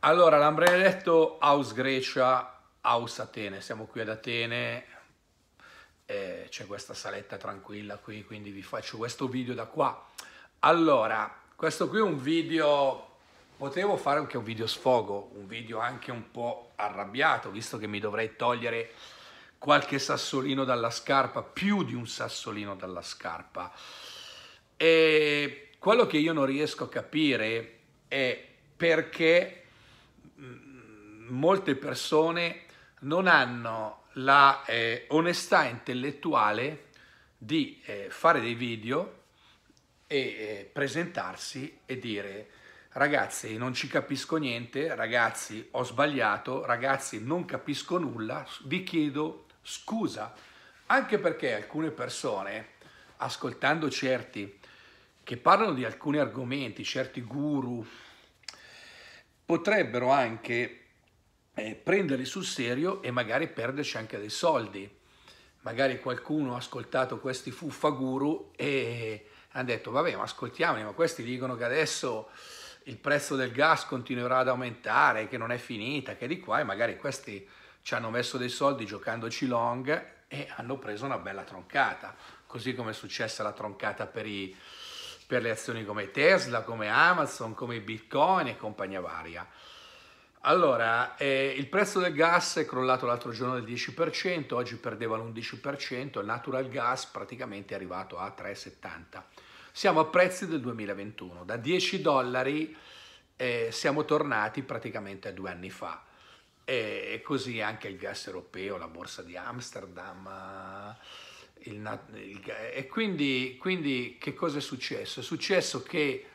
Allora, l'Ambrella detto House Grecia, House Atene. Siamo qui ad Atene, eh, c'è questa saletta tranquilla qui, quindi vi faccio questo video da qua. Allora, questo qui è un video, potevo fare anche un video sfogo, un video anche un po' arrabbiato, visto che mi dovrei togliere qualche sassolino dalla scarpa, più di un sassolino dalla scarpa. E quello che io non riesco a capire è perché Mm, molte persone non hanno la eh, onestà intellettuale di eh, fare dei video e eh, presentarsi e dire ragazzi non ci capisco niente, ragazzi ho sbagliato, ragazzi non capisco nulla, vi chiedo scusa, anche perché alcune persone ascoltando certi che parlano di alcuni argomenti, certi guru, potrebbero anche eh, prendere sul serio e magari perderci anche dei soldi. Magari qualcuno ha ascoltato questi fuffaguru e hanno detto vabbè ma ascoltiamoli, ma questi dicono che adesso il prezzo del gas continuerà ad aumentare, che non è finita, che di qua e magari questi ci hanno messo dei soldi giocandoci long e hanno preso una bella troncata, così come è successa la troncata per i, per le azioni come Tesla, come Amazon, come Bitcoin e compagnia varia. Allora, eh, il prezzo del gas è crollato l'altro giorno del 10%, oggi perdeva l'11%, il natural gas praticamente è arrivato a 3,70. Siamo a prezzi del 2021, da 10 dollari eh, siamo tornati praticamente a due anni fa. Eh, e, così anche il gas europeo, la borsa di Amsterdam... Eh, il, il, e quindi, quindi, che cosa è successo? È successo che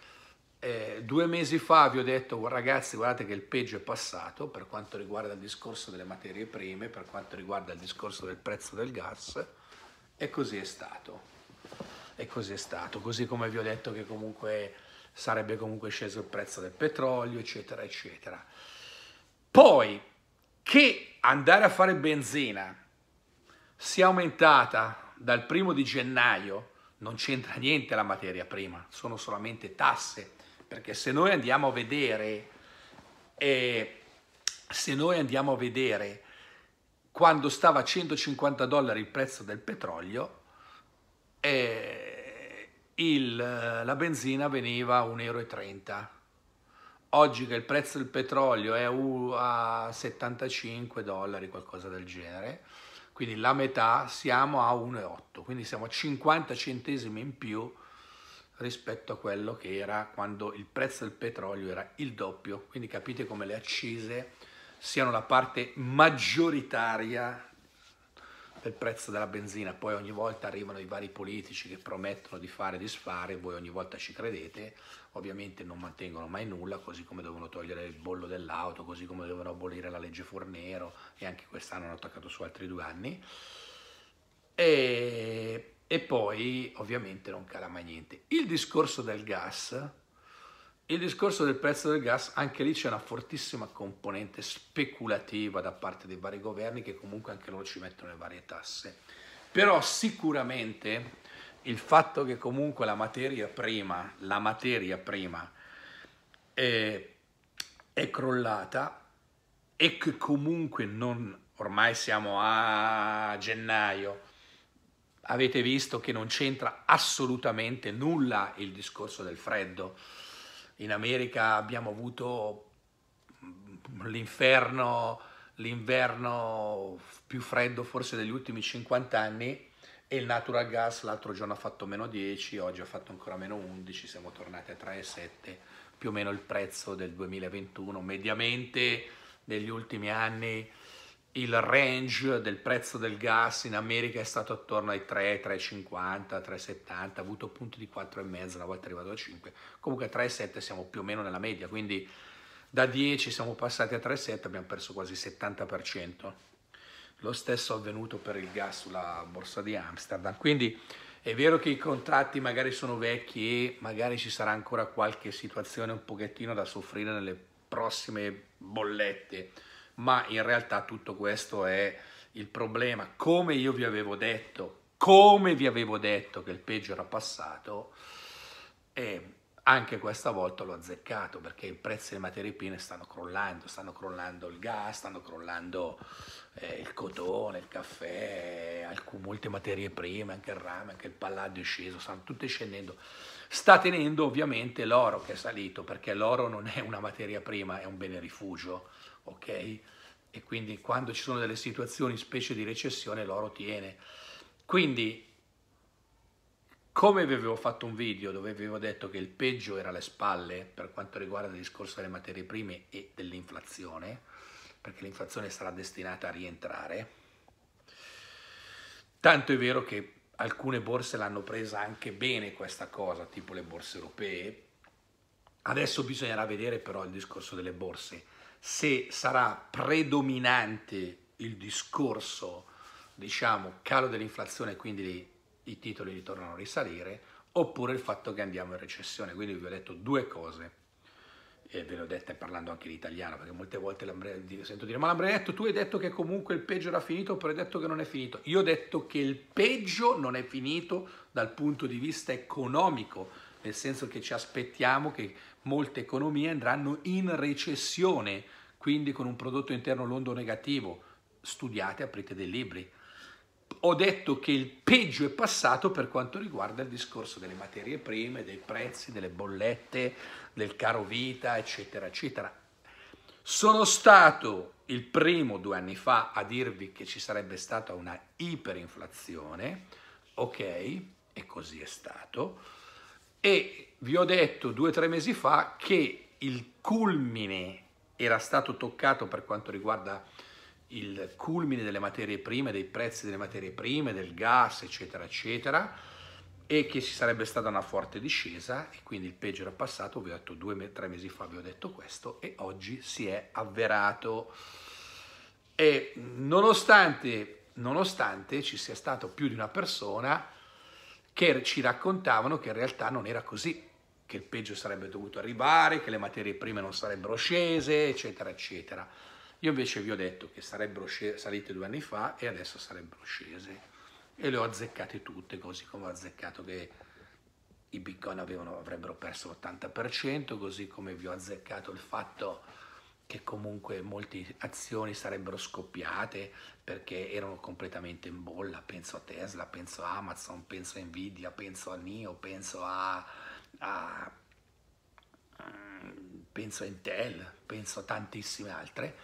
eh, due mesi fa vi ho detto oh, ragazzi guardate che il peggio è passato per quanto riguarda il discorso delle materie prime, per quanto riguarda il discorso del prezzo del gas e così è stato. E così è stato, così come vi ho detto che comunque sarebbe comunque sceso il prezzo del petrolio, eccetera, eccetera. Poi che andare a fare benzina sia aumentata dal primo di gennaio non c'entra niente la materia prima, sono solamente tasse, perché se noi andiamo a vedere, eh, se noi andiamo a vedere quando stava a 150 dollari il prezzo del petrolio, eh, il, la benzina veniva a 1,30 euro. Oggi che il prezzo del petrolio è a 75 dollari, qualcosa del genere, quindi la metà siamo a 1,8, quindi siamo a 50 centesimi in più rispetto a quello che era quando il prezzo del petrolio era il doppio, quindi capite come le accise siano la parte maggioritaria del prezzo della benzina, poi ogni volta arrivano i vari politici che promettono di fare e disfare, voi ogni volta ci credete, ovviamente non mantengono mai nulla, così come devono togliere il bollo dell'auto, così come devono abolire la legge Fornero e anche quest'anno hanno attaccato su altri due anni. E, e poi ovviamente non cala mai niente. Il discorso del gas il discorso del prezzo del gas, anche lì c'è una fortissima componente speculativa da parte dei vari governi che comunque anche loro ci mettono le varie tasse. Però sicuramente il fatto che comunque la materia prima, la materia prima è, è crollata e che comunque non, ormai siamo a gennaio, avete visto che non c'entra assolutamente nulla il discorso del freddo in America abbiamo avuto mm, l'inferno, l'inverno più freddo forse degli ultimi 50 anni e il natural gas l'altro giorno ha fatto meno 10, oggi ha fatto ancora meno 11, siamo tornati a 3,7, più o meno il prezzo del 2021, mediamente negli ultimi anni il range del prezzo del gas in America è stato attorno ai 3, 3,50, 3,70, ha avuto punti di 4,5, una volta arrivato a 5, comunque a 3,7 siamo più o meno nella media, quindi da 10 siamo passati a 3,7, abbiamo perso quasi il 70%. Lo stesso è avvenuto per il gas sulla borsa di Amsterdam, quindi è vero che i contratti magari sono vecchi e magari ci sarà ancora qualche situazione un pochettino da soffrire nelle prossime bollette, ma in realtà tutto questo è il problema. Come io vi avevo detto, come vi avevo detto che il peggio era passato, e anche questa volta l'ho azzeccato perché i prezzi delle materie prime stanno crollando, stanno crollando il gas, stanno crollando eh, il cotone, il caffè, alcune, molte materie prime, anche il rame, anche il palladio è sceso, stanno tutte scendendo. Sta tenendo ovviamente l'oro che è salito perché l'oro non è una materia prima, è un bene rifugio ok? E quindi quando ci sono delle situazioni, specie di recessione, l'oro tiene. Quindi, come vi avevo fatto un video dove avevo detto che il peggio era alle spalle per quanto riguarda il discorso delle materie prime e dell'inflazione, perché l'inflazione sarà destinata a rientrare, tanto è vero che alcune borse l'hanno presa anche bene questa cosa, tipo le borse europee. Adesso bisognerà vedere però il discorso delle borse, se sarà predominante il discorso, diciamo, calo dell'inflazione, quindi i titoli ritornano a risalire, oppure il fatto che andiamo in recessione. Quindi vi ho detto due cose e ve le ho dette parlando anche in italiano, perché molte volte sento dire, ma Lambretto, tu hai detto che comunque il peggio era finito, oppure hai detto che non è finito. Io ho detto che il peggio non è finito dal punto di vista economico, nel senso che ci aspettiamo che molte economie andranno in recessione, quindi con un prodotto interno londo negativo. Studiate, aprite dei libri. Ho detto che il peggio è passato per quanto riguarda il discorso delle materie prime, dei prezzi, delle bollette, del caro vita, eccetera, eccetera. Sono stato il primo due anni fa a dirvi che ci sarebbe stata una iperinflazione, ok, e così è stato e vi ho detto due o tre mesi fa che il culmine era stato toccato per quanto riguarda il culmine delle materie prime, dei prezzi delle materie prime, del gas, eccetera, eccetera, e che ci sarebbe stata una forte discesa e quindi il peggio era passato, vi ho detto due o tre mesi fa, vi ho detto questo e oggi si è avverato. E nonostante, nonostante ci sia stato più di una persona che ci raccontavano che in realtà non era così, che il peggio sarebbe dovuto arrivare, che le materie prime non sarebbero scese, eccetera, eccetera. Io invece vi ho detto che sarebbero scese, salite due anni fa e adesso sarebbero scese. E le ho azzeccate tutte, così come ho azzeccato che i bitcoin avevano, avrebbero perso l'80%, così come vi ho azzeccato il fatto che comunque molte azioni sarebbero scoppiate perché erano completamente in bolla, penso a Tesla, penso a Amazon, penso a Nvidia, penso a NIO, penso a, a penso a Intel, penso a tantissime altre.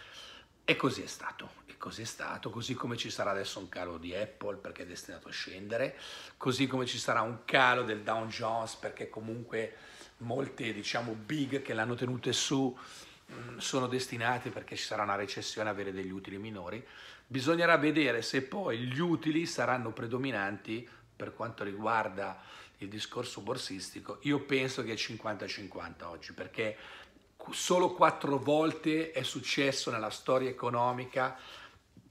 E così è stato, e così è stato, così come ci sarà adesso un calo di Apple perché è destinato a scendere, così come ci sarà un calo del Dow Jones perché comunque molte, diciamo, big che l'hanno tenute su sono destinati, perché ci sarà una recessione, a avere degli utili minori. Bisognerà vedere se poi gli utili saranno predominanti per quanto riguarda il discorso borsistico. Io penso che è 50-50 oggi, perché solo quattro volte è successo nella storia economica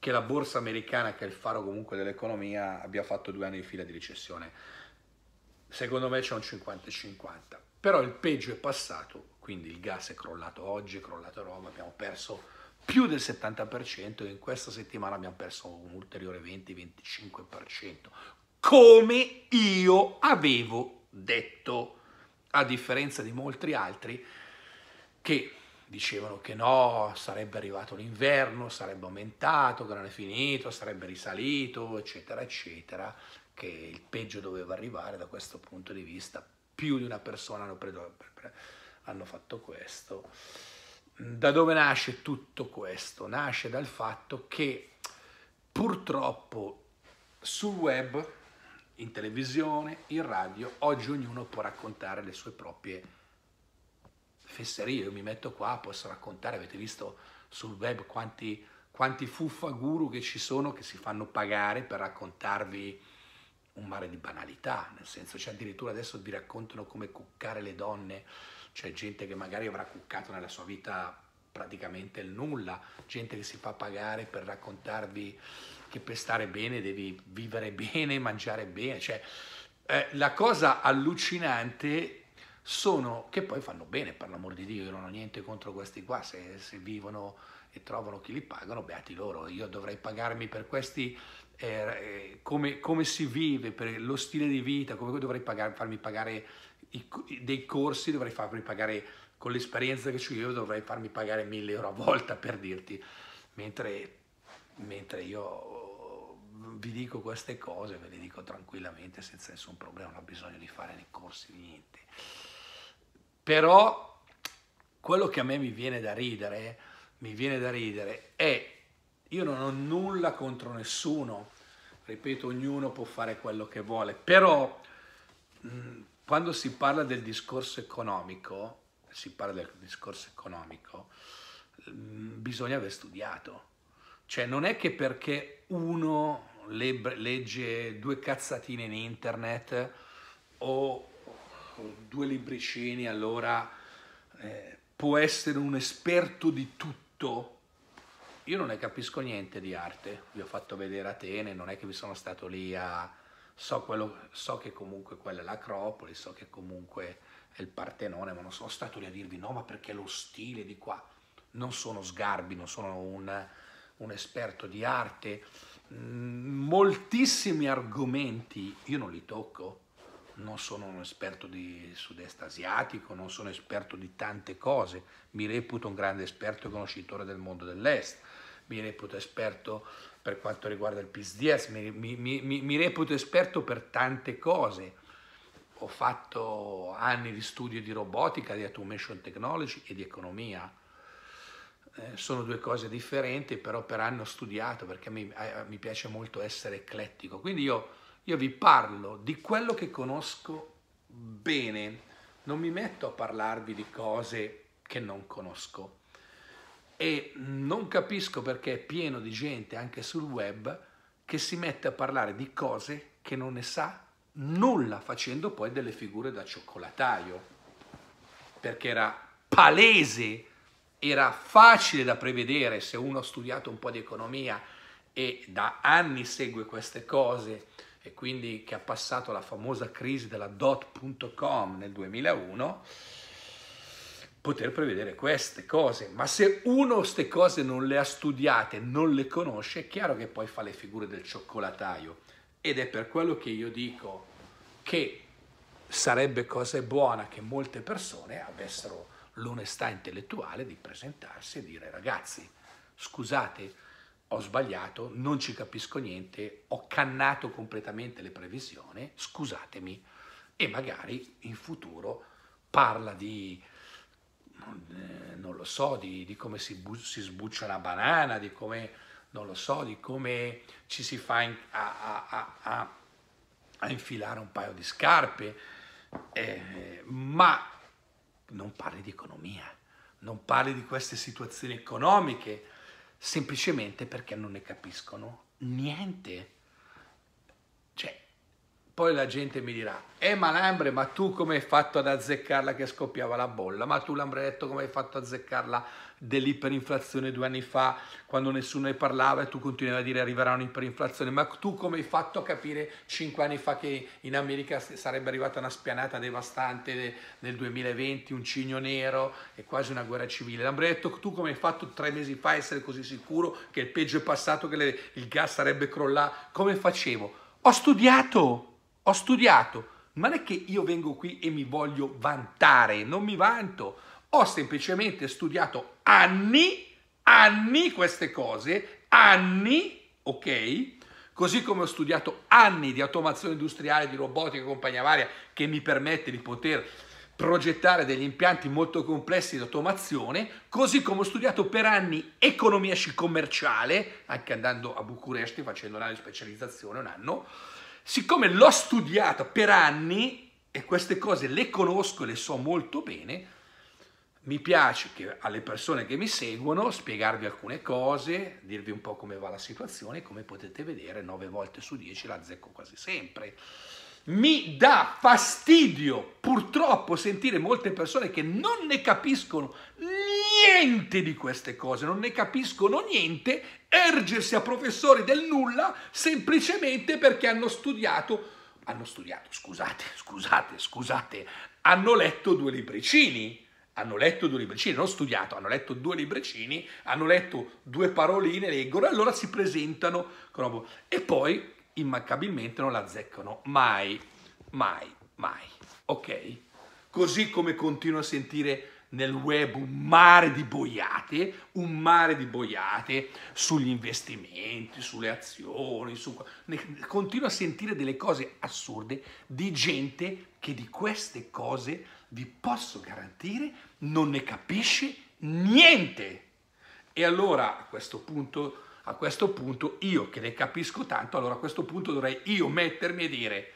che la borsa americana, che è il faro comunque dell'economia, abbia fatto due anni di fila di recessione. Secondo me c'è un 50-50, però il peggio è passato, quindi il gas è crollato oggi, è crollato Roma, abbiamo perso più del 70% e in questa settimana abbiamo perso un ulteriore 20-25%, come io avevo detto, a differenza di molti altri che dicevano che no, sarebbe arrivato l'inverno, sarebbe aumentato, che non è finito, sarebbe risalito, eccetera, eccetera, che il peggio doveva arrivare da questo punto di vista. Più di una persona hanno preso hanno fatto questo. Da dove nasce tutto questo? Nasce dal fatto che purtroppo sul web, in televisione, in radio, oggi ognuno può raccontare le sue proprie fesserie. Io mi metto qua, posso raccontare, avete visto sul web quanti, quanti fuffaguru che ci sono che si fanno pagare per raccontarvi un mare di banalità, nel senso cioè addirittura adesso vi raccontano come cuccare le donne c'è gente che magari avrà cuccato nella sua vita praticamente il nulla, gente che si fa pagare per raccontarvi che per stare bene devi vivere bene, mangiare bene, cioè eh, la cosa allucinante sono che poi fanno bene, per l'amor di Dio, io non ho niente contro questi qua, se, se vivono e trovano chi li pagano, beati loro, io dovrei pagarmi per questi, eh, eh come, come, si vive, per lo stile di vita, come dovrei pagar, farmi pagare i, dei corsi dovrei farmi pagare, con l'esperienza che ho io dovrei farmi pagare 1000 euro a volta per dirti, mentre, mentre io vi dico queste cose, ve le dico tranquillamente senza nessun problema, non ho bisogno di fare nei corsi né niente. Però quello che a me mi viene da ridere, mi viene da ridere è io non ho nulla contro nessuno, ripeto, ognuno può fare quello che vuole, però mh, quando si parla del discorso economico, si parla del discorso economico, mm, bisogna aver studiato. Cioè non è che perché uno legge due cazzatine in internet o due libricini, allora eh, può essere un esperto di tutto. Io non ne capisco niente di arte, vi ho fatto vedere Atene, non è che vi sono stato lì a, So, quello, so, che comunque quella è l'Acropoli, so che comunque è il Partenone, ma non sono stato lì a dirvi no, ma perché lo stile di qua. Non sono sgarbi, non sono un, un esperto di arte. Mm, moltissimi argomenti io non li tocco, non sono un esperto di sud-est asiatico, non sono esperto di tante cose, mi reputo un grande esperto e conoscitore del mondo dell'est, mi reputo esperto per quanto riguarda il PSDS, mi, mi, mi, mi reputo esperto per tante cose. Ho fatto anni di studio di robotica, di automation technology e di economia eh, sono due cose differenti, però per anno ho studiato perché mi, eh, mi piace molto essere eclettico. Quindi io, io, vi parlo di quello che conosco bene, non mi metto a parlarvi di cose che non conosco e non capisco perché è pieno di gente anche sul web che si mette a parlare di cose che non ne sa nulla facendo poi delle figure da cioccolataio perché era palese, era facile da prevedere se uno ha studiato un po' di economia e da anni segue queste cose e quindi che ha passato la famosa crisi della dot.com nel 2001 poter prevedere queste cose, ma se uno queste cose non le ha studiate, non le conosce, è chiaro che poi fa le figure del cioccolataio. Ed è per quello che io dico che sarebbe cosa buona che molte persone avessero l'onestà intellettuale di presentarsi e dire ragazzi, scusate, ho sbagliato, non ci capisco niente, ho cannato completamente le previsioni, scusatemi, e magari in futuro parla di eh, non lo so, di, di come si, bu- si, sbuccia una banana, di come, non lo so, di come ci si fa in, a, a, a, a, infilare un paio di scarpe, eh, ma non parli di economia, non parli di queste situazioni economiche, semplicemente perché non ne capiscono niente. Poi la gente mi dirà, eh Malambre, ma tu come hai fatto ad azzeccarla che scoppiava la bolla? Ma tu Lambretto come hai fatto ad azzeccarla dell'iperinflazione due anni fa quando nessuno ne parlava e tu continuavi a dire arriverà un'iperinflazione? Ma tu come hai fatto a capire cinque anni fa che in America sarebbe arrivata una spianata devastante nel 2020, un cigno nero e quasi una guerra civile? Lambretto, tu come hai fatto tre mesi fa a essere così sicuro che il peggio è passato, che le, il gas sarebbe crollato? Come facevo? Ho studiato! Ho studiato, ma non è che io vengo qui e mi voglio vantare, non mi vanto. Ho semplicemente studiato anni, anni queste cose, anni, ok? Così come ho studiato anni di automazione industriale, di robotica e compagnia varia, che mi permette di poter progettare degli impianti molto complessi di automazione, così come ho studiato per anni economia commerciale, anche andando a Bucuresti, facendo un specializzazione, un anno, Siccome l'ho studiato per anni e queste cose le conosco e le so molto bene, mi piace che alle persone che mi seguono spiegarvi alcune cose, dirvi un po' come va la situazione, come potete vedere 9 volte su 10 la zecco quasi sempre mi dà fastidio purtroppo sentire molte persone che non ne capiscono niente di queste cose, non ne capiscono niente, ergersi a professori del nulla semplicemente perché hanno studiato, hanno studiato, scusate, scusate, scusate, hanno letto due libricini. Hanno letto due libricini, non studiato, hanno letto due libricini, hanno letto due paroline, leggono, allora si presentano. Boh. E poi immancabilmente non la azzeccano mai, mai, mai. Ok? Così come continuo a sentire nel web un mare di boiate, un mare di boiate sugli investimenti, sulle azioni, su... continuo a sentire delle cose assurde di gente che di queste cose, vi posso garantire, non ne capisce niente. E allora a questo punto a questo punto io che ne capisco tanto, allora a questo punto dovrei io mettermi e dire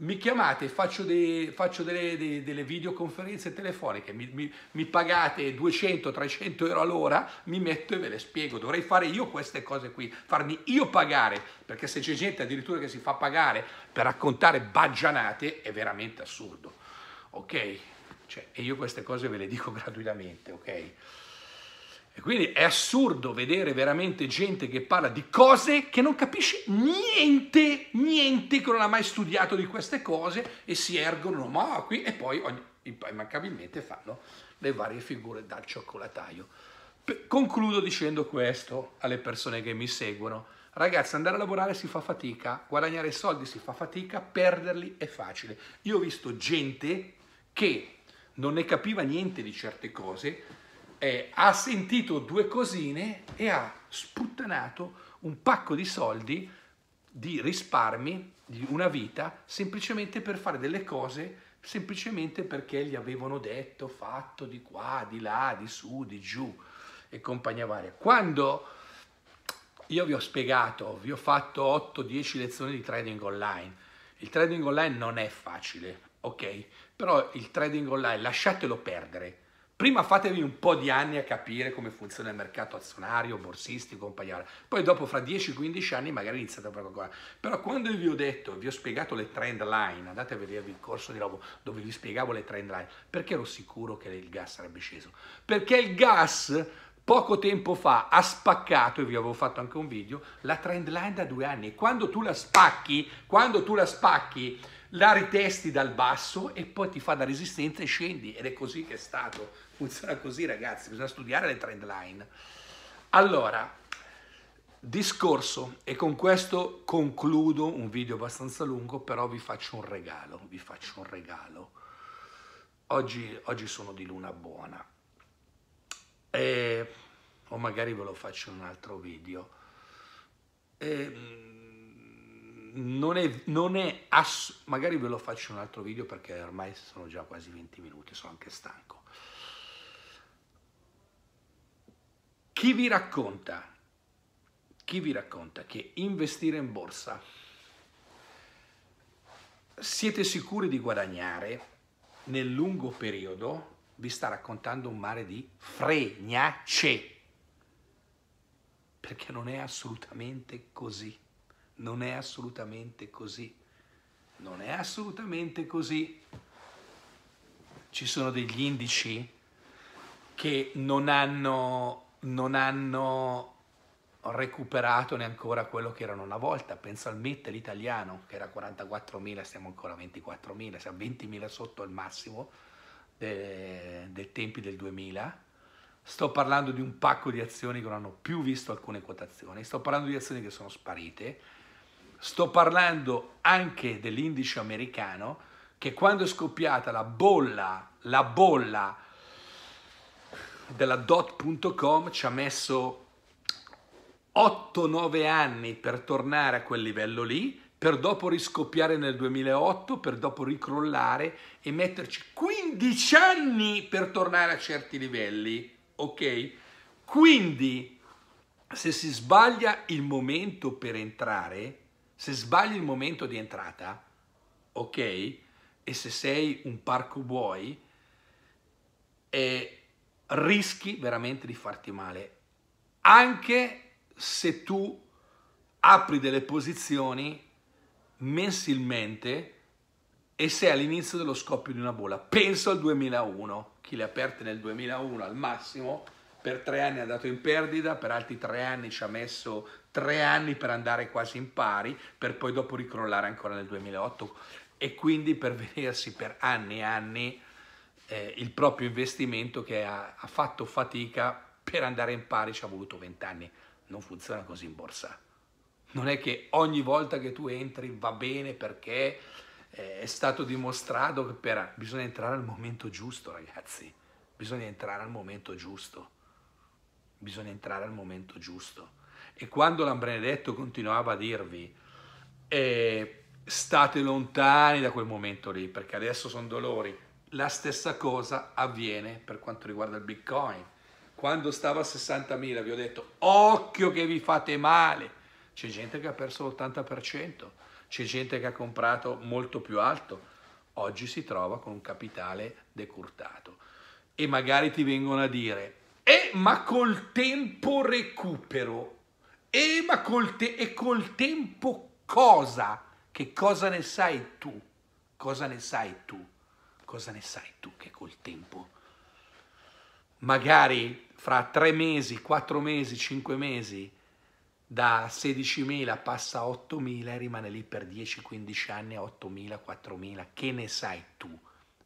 mi chiamate, faccio, dei, faccio delle, dei, delle, videoconferenze telefoniche, mi, mi, mi pagate 200-300 euro all'ora, mi metto e ve le spiego. Dovrei fare io queste cose qui, farmi io pagare, perché se c'è gente addirittura che si fa pagare per raccontare baggianate è veramente assurdo. Ok? Cioè, e io queste cose ve le dico gratuitamente, ok? quindi è assurdo vedere veramente gente che parla di cose che non capisce niente, niente, che non ha mai studiato di queste cose e si ergono, ma qui e poi immancabilmente fanno le varie figure dal cioccolataio. Concludo dicendo questo alle persone che mi seguono. Ragazzi, andare a lavorare si fa fatica, guadagnare soldi si fa fatica, perderli è facile. Io ho visto gente che non ne capiva niente di certe cose, eh, ha sentito due cosine e ha sputtanato un pacco di soldi di risparmi di una vita semplicemente per fare delle cose semplicemente perché gli avevano detto fatto di qua, di là, di su, di giù e compagnia varia. Quando io vi ho spiegato, vi ho fatto 8-10 lezioni di trading online. Il trading online non è facile, ok? Però il trading online lasciatelo perdere Prima fatevi un po' di anni a capire come funziona il mercato azionario, borsistico, compagnia. Poi dopo fra 10-15 anni magari iniziate a fare qualcosa. Però quando vi ho detto, vi ho spiegato le trend line, andate a vedervi il corso di Robo dove vi spiegavo le trend line, perché ero sicuro che il gas sarebbe sceso. Perché il gas poco tempo fa ha spaccato, e vi avevo fatto anche un video, la trend line da due anni. Quando tu la spacchi, quando tu la spacchi, la ritesti dal basso e poi ti fa da resistenza e scendi ed è così che è stato funziona così ragazzi, bisogna studiare le trend line. Allora, discorso, e con questo concludo un video abbastanza lungo, però vi faccio un regalo, vi faccio un regalo. Oggi, oggi sono di luna buona. E, o magari ve lo faccio in un altro video. E, non è, non è ass- magari ve lo faccio in un altro video perché ormai sono già quasi 20 minuti, sono anche stanco. Chi vi racconta? Chi vi racconta che investire in borsa siete sicuri di guadagnare nel lungo periodo vi sta raccontando un mare di fregnacce perché non è assolutamente così non è assolutamente così non è assolutamente così ci sono degli indici che non hanno non hanno recuperato neanche quello che erano una volta. Penso al MIT l'italiano, che era 44.000, siamo ancora a 24.000, siamo 20.000 sotto al massimo dei, dei tempi del 2000. Sto parlando di un pacco di azioni che non hanno più visto alcune quotazioni, sto parlando di azioni che sono sparite, sto parlando anche dell'indice americano che quando è scoppiata la bolla, la bolla della dot.com ci ha messo 8-9 anni per tornare a quel livello lì, per dopo riscoppiare nel 2008, per dopo ricrollare e metterci 15 anni per tornare a certi livelli, ok? Quindi se si sbaglia il momento per entrare, se sbagli il momento di entrata, ok? E se sei un parco buoi, eh, rischi veramente di farti male, anche se tu apri delle posizioni mensilmente e sei all'inizio dello scoppio di una bolla. Penso al 2001, chi le ha aperte nel 2001 al massimo, per tre anni è andato in perdita, per altri tre anni ci ha messo tre anni per andare quasi in pari, per poi dopo ricrollare ancora nel 2008 e quindi per vedersi per anni e anni eh, il proprio investimento che ha, ha, fatto fatica per andare in pari ci ha voluto vent'anni. Non funziona così in borsa. Non è che ogni volta che tu entri va bene perché eh, è stato dimostrato che per... bisogna entrare al momento giusto, ragazzi. Bisogna entrare al momento giusto. Bisogna entrare al momento giusto. E quando l'Ambrenedetto continuava a dirvi eh, state lontani da quel momento lì, perché adesso sono dolori, la stessa cosa avviene per quanto riguarda il Bitcoin. Quando stava a 60.000 vi ho detto occhio che vi fate male. C'è gente che ha perso l'80%, c'è gente che ha comprato molto più alto. Oggi si trova con un capitale decurtato. E magari ti vengono a dire, eh, ma col tempo recupero. Eh, ma col, te- e col tempo cosa? Che cosa ne sai tu? Cosa ne sai tu? cosa ne sai tu che col tempo, magari fra tre mesi, quattro mesi, cinque mesi, da 16.000 passa a 8.000 e rimane lì per 10-15 anni a 8.000, 4.000, che ne sai tu?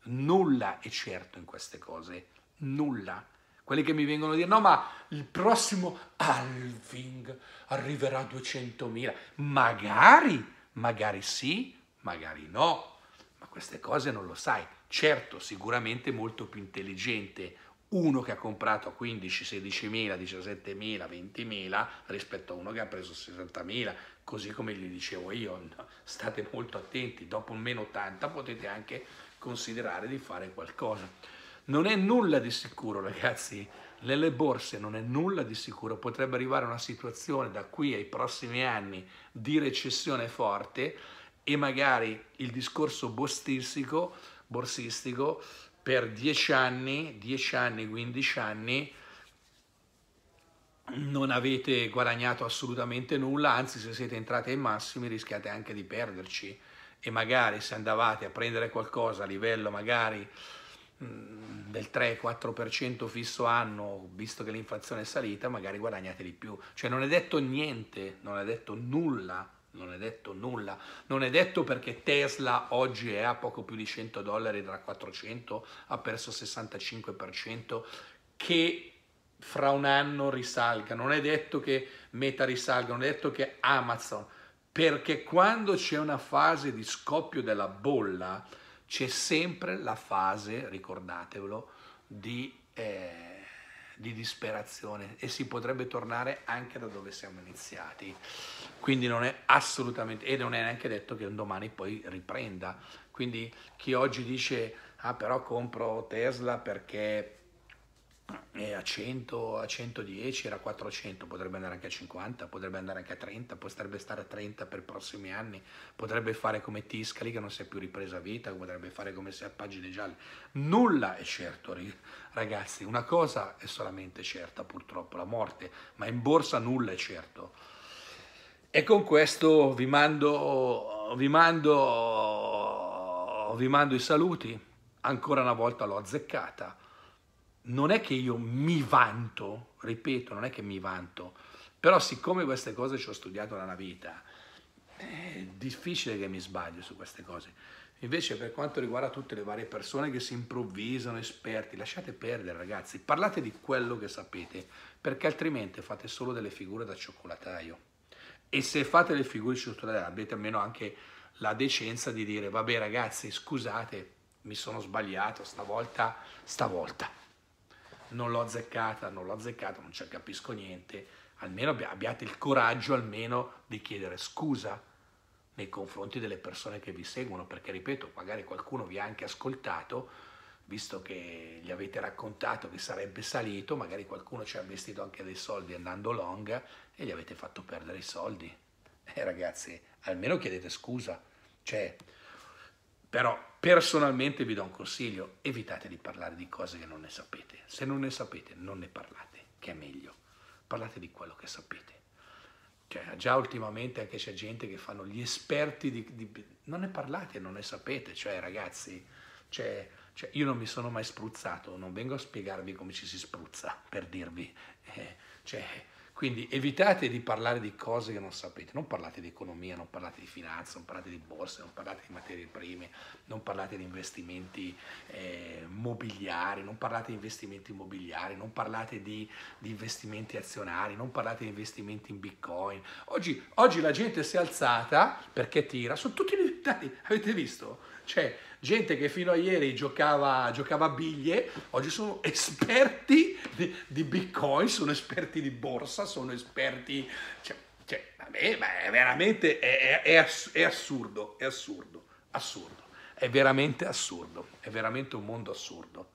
Nulla è certo in queste cose, nulla quelli che mi vengono a dire no ma il prossimo halving arriverà a 200.000 magari magari sì magari no ma queste cose non lo sai certo sicuramente molto più intelligente uno che ha comprato a 15, 16 mila, 17 mila, 20 mila rispetto a uno che ha preso 60 mila, così come gli dicevo io, state molto attenti, dopo meno 80 potete anche considerare di fare qualcosa. Non è nulla di sicuro ragazzi, nelle borse non è nulla di sicuro, potrebbe arrivare una situazione da qui ai prossimi anni di recessione forte e magari il discorso bostistico borsistico per 10 anni, 10 anni, 15 anni, non avete guadagnato assolutamente nulla, anzi se siete entrati ai massimi rischiate anche di perderci e magari se andavate a prendere qualcosa a livello magari mm, del 3-4% fisso anno, visto che l'inflazione è salita, magari guadagnate di più. Cioè non è detto niente, non è detto nulla non è detto nulla, non è detto perché Tesla oggi è a poco più di 100 dollari, tra 400 ha perso il 65%, che fra un anno risalga, non è detto che Meta risalga, non è detto che Amazon, perché quando c'è una fase di scoppio della bolla c'è sempre la fase, ricordatevelo, di... Eh, di disperazione e si potrebbe tornare anche da dove siamo iniziati. Quindi non è assolutamente, e non è neanche detto che un domani poi riprenda. Quindi chi oggi dice, ah però compro Tesla perché è eh, a 100, a 110 era 400, potrebbe andare anche a 50, potrebbe andare anche a 30, potrebbe stare a 30 per i prossimi anni, potrebbe fare come Tiscali che non si è più ripresa a vita, potrebbe fare come se a pagine gialle. Nulla è certo, ragazzi, una cosa è solamente certa purtroppo, la morte, ma in borsa nulla è certo. E con questo vi mando, vi mando, vi mando i saluti, ancora una volta l'ho azzeccata non è che io mi vanto, ripeto, non è che mi vanto, però siccome queste cose ci ho studiato nella vita, è difficile che mi sbaglio su queste cose. Invece per quanto riguarda tutte le varie persone che si improvvisano, esperti, lasciate perdere ragazzi, parlate di quello che sapete, perché altrimenti fate solo delle figure da cioccolataio. E se fate le figure di cioccolataio avete almeno anche la decenza di dire, vabbè ragazzi, scusate, mi sono sbagliato, stavolta, stavolta non l'ho azzeccata, non l'ho azzeccata, non ci capisco niente, almeno abbiate il coraggio almeno di chiedere scusa nei confronti delle persone che vi seguono, perché ripeto, magari qualcuno vi ha anche ascoltato, visto che gli avete raccontato che sarebbe salito, magari qualcuno ci ha investito anche dei soldi andando long e gli avete fatto perdere i soldi. Eh ragazzi, almeno chiedete scusa. Cioè, però personalmente vi do un consiglio, evitate di parlare di cose che non ne sapete. Se non ne sapete, non ne parlate, che è meglio. Parlate di quello che sapete. Cioè, già ultimamente anche c'è gente che fanno gli esperti di, di... non ne parlate, non ne sapete. Cioè, ragazzi, cioè, cioè, io non mi sono mai spruzzato, non vengo a spiegarvi come ci si spruzza, per dirvi. Eh, cioè, quindi evitate di parlare di cose che non sapete, non parlate di economia, non parlate di finanza, non parlate di borse, non parlate di materie prime, non parlate di investimenti eh, mobiliari, non parlate di investimenti immobiliari, non parlate di, di, investimenti azionari, non parlate di investimenti in bitcoin. Oggi, oggi la gente si è alzata perché tira, sono tutti i dettagli, avete visto? Cioè, gente che fino a ieri giocava, giocava a biglie, oggi sono esperti di, di, bitcoin, sono esperti di borsa, sono esperti... Cioè, cioè vabbè, ma è veramente è, è, è assurdo, è assurdo, assurdo. È veramente assurdo, è veramente un mondo assurdo.